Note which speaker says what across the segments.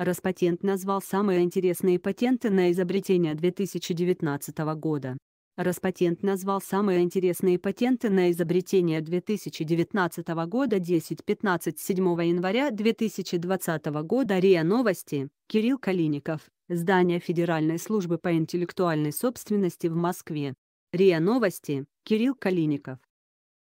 Speaker 1: Распатент назвал самые интересные патенты на изобретения 2019 года. Распатент назвал самые интересные патенты на изобретения 2019 года 10-15 7 января 2020 года РИА Новости, Кирилл Калиников, Здание Федеральной службы по интеллектуальной собственности в Москве. РИА Новости, Кирилл Калиников.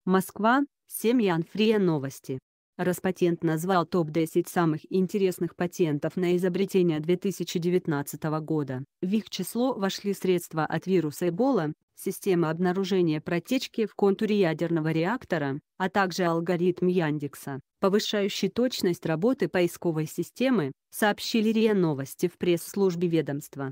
Speaker 1: Москва, Семьян Фрия Новости. Распатент назвал топ-10 самых интересных патентов на изобретение 2019 года. В их число вошли средства от вируса Эбола, система обнаружения протечки в контуре ядерного реактора, а также алгоритм Яндекса, повышающий точность работы поисковой системы, сообщили РИА Новости в пресс-службе ведомства.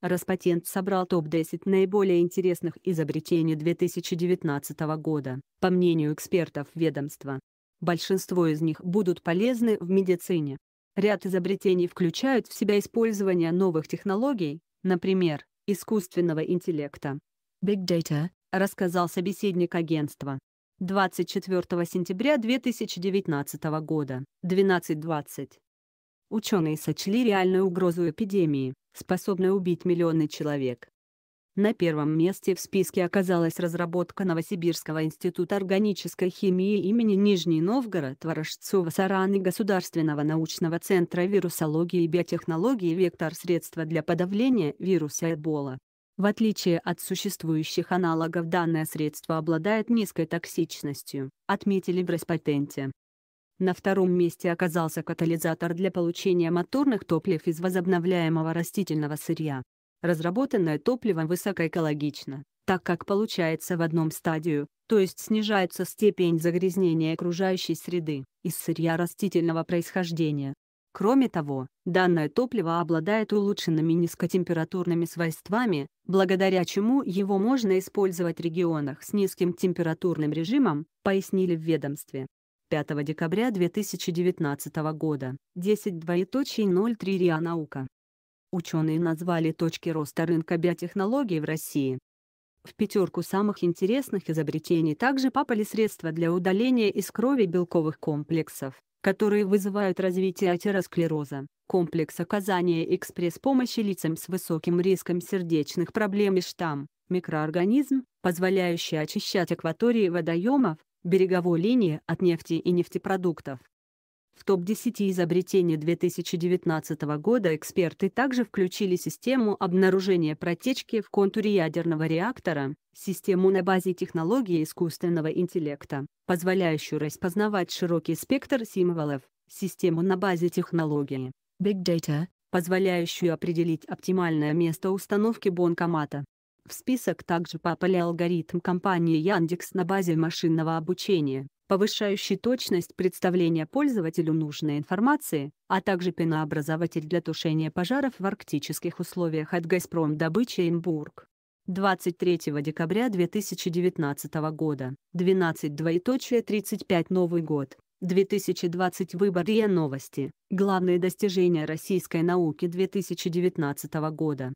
Speaker 1: Распатент собрал топ-10 наиболее интересных изобретений 2019 года, по мнению экспертов ведомства. Большинство из них будут полезны в медицине. Ряд изобретений включают в себя использование новых технологий, например, искусственного интеллекта. Big Data, рассказал собеседник агентства. 24 сентября 2019 года, 12.20. Ученые сочли реальную угрозу эпидемии, способной убить миллионы человек. На первом месте в списке оказалась разработка Новосибирского института органической химии имени Нижний Новгород ворожцова сараны Государственного научного центра вирусологии и биотехнологии «Вектор средства для подавления вируса Эбола». В отличие от существующих аналогов данное средство обладает низкой токсичностью, отметили в Роспатенте. На втором месте оказался катализатор для получения моторных топлив из возобновляемого растительного сырья разработанное топливо высокоэкологично, так как получается в одном стадию, то есть снижается степень загрязнения окружающей среды из сырья растительного происхождения. Кроме того, данное топливо обладает улучшенными низкотемпературными свойствами, благодаря чему его можно использовать в регионах с низким температурным режимом, пояснили в ведомстве. 5 декабря 2019 года, 10.03 РИА Наука. Ученые назвали точки роста рынка биотехнологий в России. В пятерку самых интересных изобретений также попали средства для удаления из крови белковых комплексов, которые вызывают развитие атеросклероза, комплекс оказания экспресс-помощи лицам с высоким риском сердечных проблем и штамм, микроорганизм, позволяющий очищать акватории водоемов, береговой линии от нефти и нефтепродуктов, в топ-10 изобретений 2019 года эксперты также включили систему обнаружения протечки в контуре ядерного реактора, систему на базе технологии искусственного интеллекта, позволяющую распознавать широкий спектр символов, систему на базе технологии Big Data, позволяющую определить оптимальное место установки банкомата. В список также попали алгоритм компании Яндекс на базе машинного обучения, повышающий точность представления пользователю нужной информации, а также пенообразователь для тушения пожаров в арктических условиях от «Газпром добычи Имбург». 23 декабря 2019 года, 12 Новый год, 2020 выбор РИА Новости, главные достижения российской науки 2019 года.